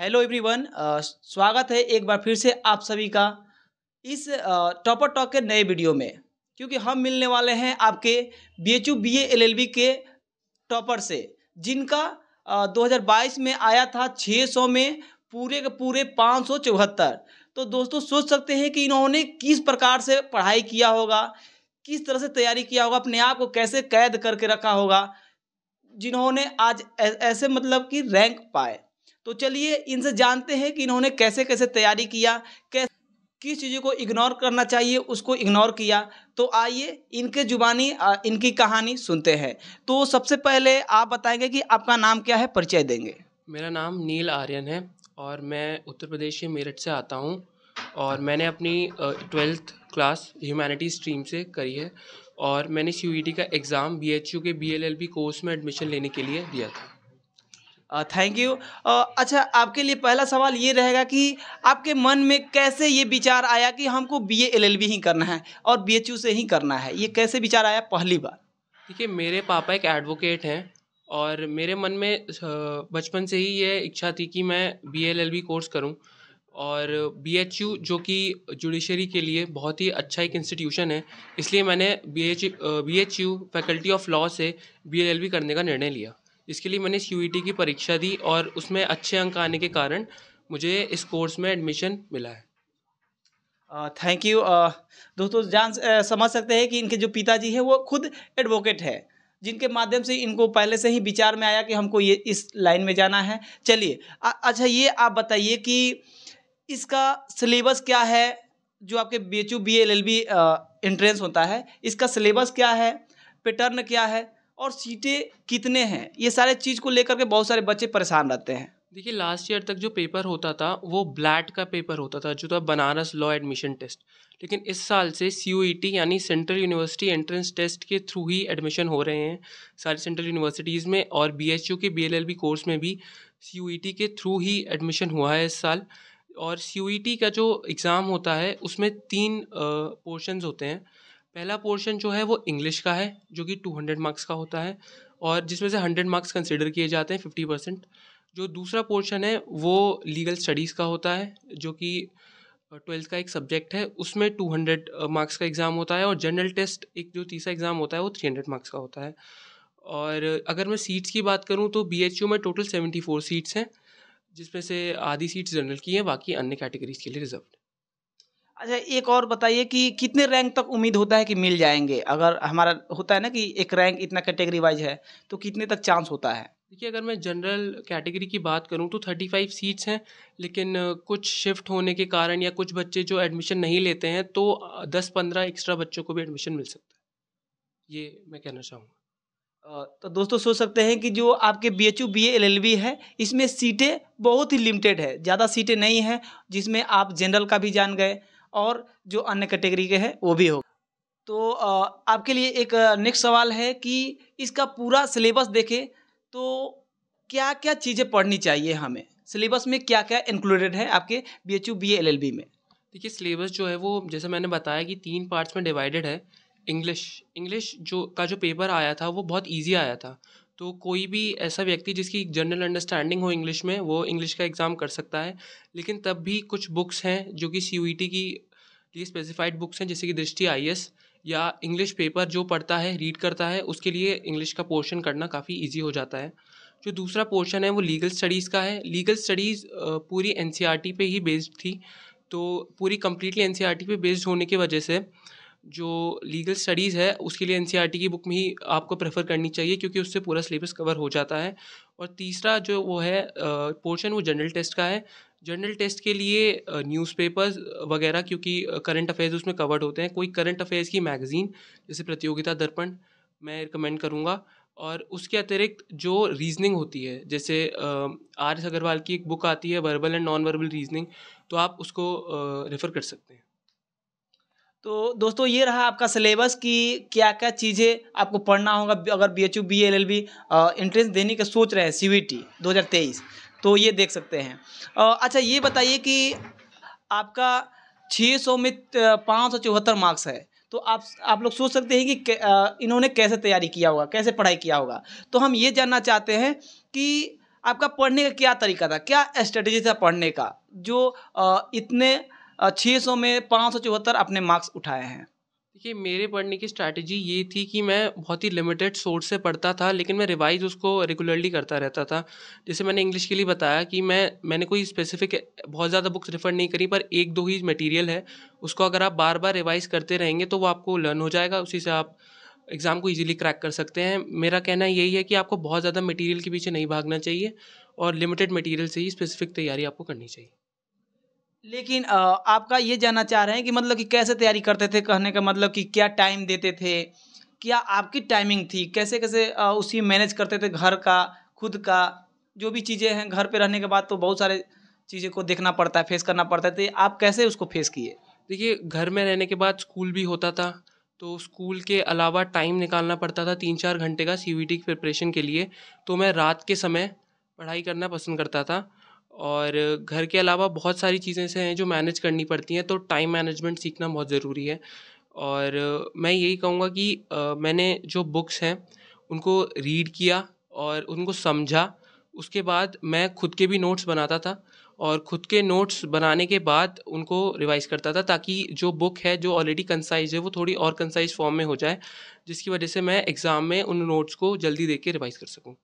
hello everyone स्वागत है एक बार फिर से आप सभी का इस टॉपर टॉक के नए वीडियो में क्योंकि हम मिलने वाले हैं आपके B H U B L के टॉपर से जिनका आ, 2022 में आया था 600 में पूरे के पूरे पाँच सौ चौहत्तर तो दोस्तों सोच सकते हैं कि इन्होंने किस प्रकार से पढ़ाई किया होगा किस तरह से तैयारी किया होगा अपने आप को कैसे कैद करके रखा होगा जिन्होंने आज ऐसे मतलब कि रैंक पाए तो चलिए इनसे जानते हैं कि इन्होंने कैसे कैसे तैयारी किया कैसे किस चीज़ों को इग्नोर करना चाहिए उसको इग्नोर किया तो आइए इनके जुबानी इनकी कहानी सुनते हैं तो सबसे पहले आप बताएंगे कि आपका नाम क्या है परिचय देंगे मेरा नाम नील आर्यन है और मैं उत्तर प्रदेश के मेरठ से आता हूँ और मैंने अपनी ट्वेल्थ क्लास ह्यूमैनिटी स्ट्रीम से करी है और मैंने सी का एग्ज़ाम बी के बी कोर्स में एडमिशन लेने के लिए दिया था थैंक यू अच्छा आपके लिए पहला सवाल ये रहेगा कि आपके मन में कैसे ये विचार आया कि हमको B A L L B ही करना है और बी एच यू से ही करना है ये कैसे विचार आया पहली बार देखिए मेरे पापा एक एडवोकेट हैं और मेरे मन में बचपन से ही ये इच्छा थी कि मैं B L L B course करूँ और बी एच यू जो कि जुडिशरी के लिए बहुत ही अच्छा एक इंस्टीट्यूशन है इसलिए मैंने B H B H U faculty of law से बी एल एल बी करने का निर्णय लिया इसके लिए मैंने सी e की परीक्षा दी और उसमें अच्छे अंक आने के कारण मुझे इस कोर्स में एडमिशन मिला है थैंक यू दोस्तों जान समझ सकते हैं कि इनके जो पिताजी हैं वो खुद एडवोकेट है जिनके माध्यम से इनको पहले से ही विचार में आया कि हमको ये इस लाइन में जाना है चलिए अच्छा ये आप बताइए कि इसका सिलेबस क्या है जो आपके B H U B L L B entrance होता है इसका सिलेबस क्या है पैटर्न क्या है और सीटें कितने हैं ये सारे चीज़ को लेकर के बहुत सारे बच्चे परेशान रहते हैं देखिए लास्ट ईयर तक जो पेपर होता था वो ब्लैट का पेपर होता था जो था बनारस लॉ एडमिशन टेस्ट लेकिन इस साल से सी e यानी सेंट्रल यूनिवर्सिटी एंट्रेंस टेस्ट के थ्रू ही एडमिशन हो रहे हैं सारी सेंट्रल यूनिवर्सिटीज़ में और बी के बी कोर्स में भी सी e के थ्रू ही एडमिशन हुआ है इस साल और सी e का जो एग्ज़ाम होता है उसमें तीन पोर्शंस होते हैं पहला पोर्शन जो है वो इंग्लिश का है जो कि टू हंड्रेड मार्क्स का होता है और जिसमें से हंड्रेड मार्क्स कंसिडर किए जाते हैं फिफ्टी परसेंट जो दूसरा पोर्शन है वो लीगल स्टडीज़ का होता है जो कि ट्वेल्थ का एक सब्जेक्ट है उसमें टू हंड्रेड मार्क्स का एग्ज़ाम होता है और जनरल टेस्ट एक जो तीसरा एग्ज़ाम होता है वो थ्री हंड्रेड मार्क्स का होता है और अगर मैं सीट्स की बात करूँ तो बी में टोटल सेवेंटी फोर सीट्स हैं जिसमें से आधी सीट्स जनरल की हैं बाकी अन्य कैटेगरीज के लिए रिजर्व अच्छा एक और बताइए कि कितने रैंक तक उम्मीद होता है कि मिल जाएंगे अगर हमारा होता है ना कि एक रैंक इतना कैटेगरी वाइज है तो कितने तक चांस होता है देखिए अगर मैं जनरल कैटेगरी की बात करूं तो 35 सीट्स हैं लेकिन कुछ शिफ्ट होने के कारण या कुछ बच्चे जो एडमिशन नहीं लेते हैं तो 10-15 एक्स्ट्रा बच्चों को भी एडमिशन मिल सकता है ये मैं कहना चाहूँगा तो दोस्तों सोच सकते हैं कि जो आपके B H U B L L B है इसमें सीटें बहुत ही लिमिटेड है ज़्यादा सीटें नहीं हैं जिसमें आप जनरल का भी जान गए और जो अन्य कैटेगरी के हैं वो भी होगा तो आपके लिए एक नेक्स्ट सवाल है कि इसका पूरा सिलेबस देखें तो क्या क्या चीज़ें पढ़नी चाहिए हमें सिलेबस में क्या क्या इंक्लूडेड है आपके B H U B L L B में देखिए सिलेबस जो है वो जैसे मैंने बताया कि तीन पार्ट्स में डिवाइडेड है इंग्लिश इंग्लिश जो का जो पेपर आया था वो बहुत ईजी आया था तो कोई भी ऐसा व्यक्ति जिसकी जनरल अंडरस्टैंडिंग हो इंग्लिश में वो इंग्लिश का एग्ज़ाम कर सकता है लेकिन तब भी कुछ बुक्स हैं जो कि सी e की लिए स्पेसिफाइड बुक्स हैं जैसे कि दृष्टि आई या इंग्लिश पेपर जो पढ़ता है रीड करता है उसके लिए इंग्लिश का पोर्शन करना काफ़ी ईजी हो जाता है जो दूसरा पोर्शन है वो लीगल स्टडीज़ का है लीगल स्टडीज़ पूरी एन e पे ही बेस्ड थी तो पूरी कम्प्लीटली एन e पे बेस्ड होने की वजह से जो लीगल स्टडीज़ है उसके लिए एन e की बुक में ही आपको प्रेफर करनी चाहिए क्योंकि उससे पूरा सिलेबस कवर हो जाता है और तीसरा जो वो है पोर्शन वो जनरल टेस्ट का है जनरल टेस्ट के लिए न्यूज़पेपर्स वगैरह क्योंकि करंट अफेयर्स उसमें कवर्ड होते हैं कोई करंट अफेयर्स की मैगज़ीन जैसे प्रतियोगिता दर्पण मैं रिकमेंड करूँगा और उसके अतिरिक्त जो रीजनिंग होती है जैसे आर एस अग्रवाल की एक बुक आती है verbal and non verbal reasoning तो आप उसको रेफ़र कर सकते हैं तो दोस्तों ये रहा आपका सिलेबस कि क्या क्या चीज़ें आपको पढ़ना होगा अगर B H U B L L B entrance देने का सोच रहे हैं सी वी टी दो हज़ार तेईस तो ये देख सकते हैं आ, अच्छा ये बताइए कि आपका छः सौ में पाँच सौ चौहत्तर मार्क्स है तो आप आप लोग सोच सकते हैं कि इन्होंने कैसे तैयारी किया होगा कैसे पढ़ाई किया होगा तो हम ये जानना चाहते हैं कि आपका पढ़ने का क्या तरीका था क्या स्ट्रेटेजी था पढ़ने का जो इतने छः सौ में पाँच सौ चौहत्तर अपने मार्क्स उठाए हैं देखिए मेरे पढ़ने की स्ट्रैटेजी ये थी कि मैं बहुत ही लिमिटेड सोर्स से पढ़ता था लेकिन मैं रिवाइज उसको रेगुलरली करता रहता था जैसे मैंने इंग्लिश के लिए बताया कि मैं मैंने कोई स्पेसिफिक बहुत ज़्यादा बुक्स रिफर नहीं करी पर एक दो ही मटेरियल है उसको अगर आप बार बार रिवाइज करते रहेंगे तो वो आपको लर्न हो जाएगा उसी से आप एग्ज़ाम को ईजिली क्रैक कर सकते हैं मेरा कहना यही है कि आपको बहुत ज़्यादा मटीरियल के पीछे नहीं भागना चाहिए और लिमिटेड मटीरियल से ही स्पेसिफिक तैयारी आपको करनी चाहिए लेकिन आपका ये जानना चाह रहे हैं कि मतलब कि कैसे तैयारी करते थे कहने का मतलब कि क्या टाइम देते थे क्या आपकी टाइमिंग थी कैसे कैसे उसी मैनेज करते थे घर का खुद का जो भी चीज़ें हैं घर पे रहने के बाद तो बहुत सारे चीज़ें को देखना पड़ता है फेस करना पड़ता है तो आप कैसे उसको फेस किए देखिए घर में रहने के बाद स्कूल भी होता था तो स्कूल के अलावा टाइम निकालना पड़ता था तीन चार घंटे का सी वी टी प्रिपरेशन के लिए तो मैं रात के समय पढ़ाई करना पसंद करता था और घर के अलावा बहुत सारी चीज़ें ऐसे हैं जो मैनेज करनी पड़ती हैं तो टाइम मैनेजमेंट सीखना बहुत ज़रूरी है और मैं यही कहूँगा कि मैंने जो बुक्स हैं उनको रीड किया और उनको समझा उसके बाद मैं खुद के भी नोट्स बनाता था और ख़ुद के नोट्स बनाने के बाद उनको रिवाइज करता था ताकि जो बुक है जो ऑलरेडी कंसाइज है वो थोड़ी और कंसाइज फॉर्म में हो जाए जिसकी वजह से मैं एग्ज़ाम में उन नोट्स को जल्दी देख के रिवाइज़ कर सकूँ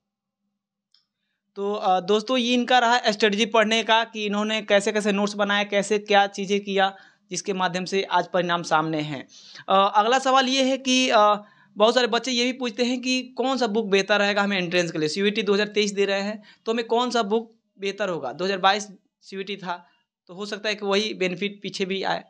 तो दोस्तों ये इनका रहा स्ट्रेटजी पढ़ने का कि इन्होंने कैसे कैसे नोट्स बनाए कैसे क्या चीज़ें किया जिसके माध्यम से आज परिणाम सामने हैं अगला सवाल ये है कि बहुत सारे बच्चे ये भी पूछते हैं कि कौन सा बुक बेहतर रहेगा हमें एंट्रेंस के लिए सी वी दे रहे हैं तो हमें कौन सा बुक बेहतर होगा 2022 हज़ार था तो हो सकता है कि वही बेनिफिट पीछे भी आए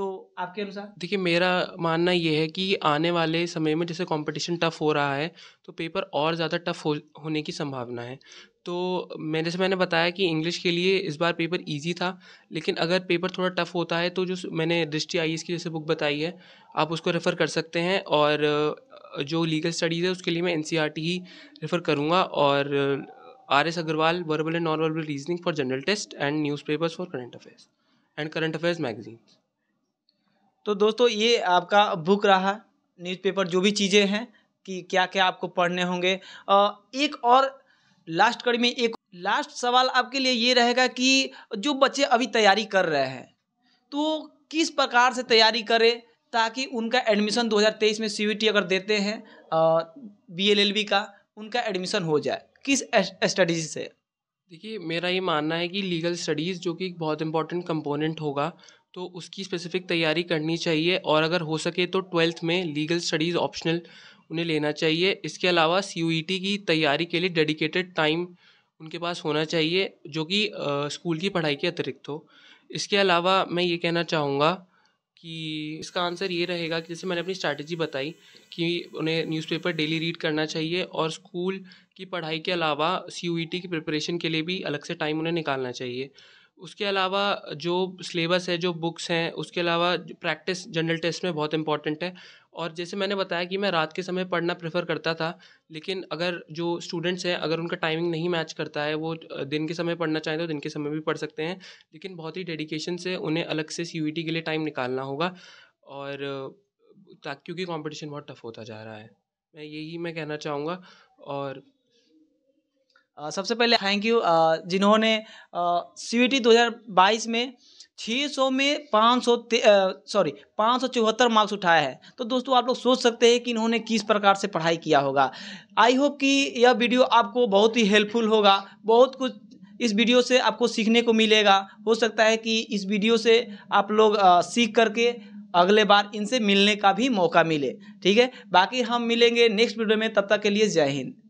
तो आपके अनुसार देखिए मेरा मानना ये है कि आने वाले समय में जैसे कंपटीशन टफ हो रहा है तो पेपर और ज़्यादा टफ हो होने की संभावना है तो मैं जैसे मैंने बताया कि इंग्लिश के लिए इस बार पेपर इजी था लेकिन अगर पेपर थोड़ा टफ होता है तो जो मैंने दृष्टि आई की जैसे बुक बताई है आप उसको रेफ़र कर सकते हैं और जो लीगल स्टडीज़ है उसके लिए मैं एन e ही रेफ़र करूँगा और R S Agarwal verbal and non verbal reasoning for general test and news papers for current affairs and current affairs magazines तो दोस्तों ये आपका बुक रहा न्यूज़पेपर जो भी चीज़ें हैं कि क्या क्या आपको पढ़ने होंगे एक और लास्ट कड़ी में एक लास्ट सवाल आपके लिए ये रहेगा कि जो बच्चे अभी तैयारी कर रहे हैं तो किस प्रकार से तैयारी करें ताकि उनका एडमिशन 2023 में सी अगर देते हैं बी का उनका एडमिशन हो जाए किस स्टडीज से देखिए मेरा ये मानना है कि लीगल स्टडीज़ जो कि एक बहुत इंपॉर्टेंट कंपोनेंट होगा तो उसकी स्पेसिफिक तैयारी करनी चाहिए और अगर हो सके तो ट्वेल्थ में लीगल स्टडीज़ ऑप्शनल उन्हें लेना चाहिए इसके अलावा सी e की तैयारी के लिए डेडिकेटेड टाइम उनके पास होना चाहिए जो कि स्कूल की पढ़ाई के अतिरिक्त हो इसके अलावा मैं ये कहना चाहूँगा कि इसका आंसर ये रहेगा कि जैसे मैंने अपनी स्ट्रैटेजी बताई कि उन्हें न्यूज़पेपर डेली रीड करना चाहिए और स्कूल की पढ़ाई के अलावा सी e की प्रिपरेशन के लिए भी अलग से टाइम उन्हें निकालना चाहिए उसके अलावा जो सिलेबस है जो बुक्स हैं उसके अलावा प्रैक्टिस जनरल टेस्ट में बहुत इंपॉर्टेंट है और जैसे मैंने बताया कि मैं रात के समय पढ़ना प्रेफर करता था लेकिन अगर जो स्टूडेंट्स हैं अगर उनका टाइमिंग नहीं मैच करता है वो दिन के समय पढ़ना चाहें तो दिन के समय भी पढ़ सकते हैं लेकिन बहुत ही डेडिकेशन से उन्हें अलग से सी के लिए टाइम निकालना होगा और क्योंकि कॉम्पिटिशन बहुत टफ होता जा रहा है मैं यही मैं कहना चाहूँगा और सबसे पहले थैंक यू जिन्होंने सी टी दो हज़ार बाईस में छः सौ में पाँच सौ सॉरी पाँच सौ चौहत्तर मार्क्स उठाए हैं तो दोस्तों आप लोग सोच सकते हैं कि इन्होंने किस प्रकार से पढ़ाई किया होगा आई होप कि यह वीडियो आपको बहुत ही हेल्पफुल होगा बहुत कुछ इस वीडियो से आपको सीखने को मिलेगा हो सकता है कि इस वीडियो से आप लोग सीख करके अगले बार इनसे मिलने का भी मौका मिले ठीक है बाकी हम मिलेंगे नेक्स्ट वीडियो में तब तक के लिए जय हिंद